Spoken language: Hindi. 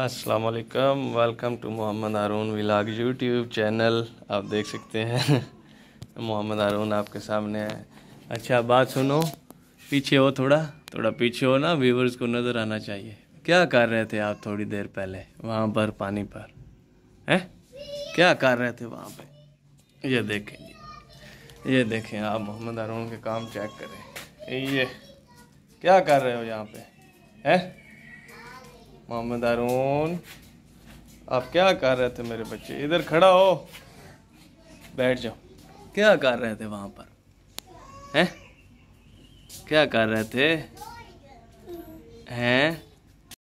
अस्सलाम वालेकुम welcome to Mohammad Haroon vlog YouTube channel आप देख सकते हैं मोहम्मद हारून आपके सामने है अच्छा बात सुनो पीछे हो थोड़ा थोड़ा पीछे हो ना व्यूवर्स को नज़र आना चाहिए क्या कर रहे थे आप थोड़ी देर पहले वहाँ पर पानी पर हैं क्या कर रहे थे वहाँ पे ये देखें जी ये देखें आप मोहम्मद हारून के काम चेक करें ये क्या कर रहे हो यहाँ पे हैं मोहम्मद अरुण आप क्या कर रहे थे मेरे बच्चे इधर खड़ा हो बैठ जाओ क्या कर रहे थे वहां पर हैं क्या कर रहे थे